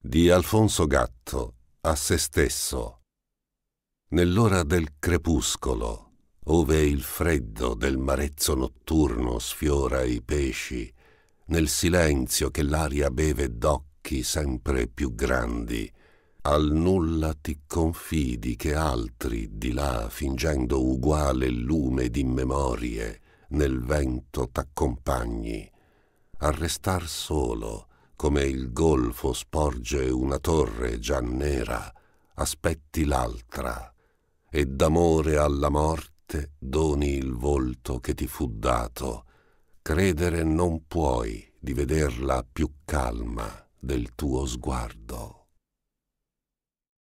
di Alfonso Gatto a se stesso. Nell'ora del crepuscolo, ove il freddo del marezzo notturno sfiora i pesci, nel silenzio che l'aria beve d'occhi sempre più grandi, al nulla ti confidi che altri di là, fingendo uguale lume di memorie, nel vento t'accompagni. A restar solo, come il golfo sporge una torre già nera, aspetti l'altra, e d'amore alla morte doni il volto che ti fu dato. Credere non puoi di vederla più calma del tuo sguardo.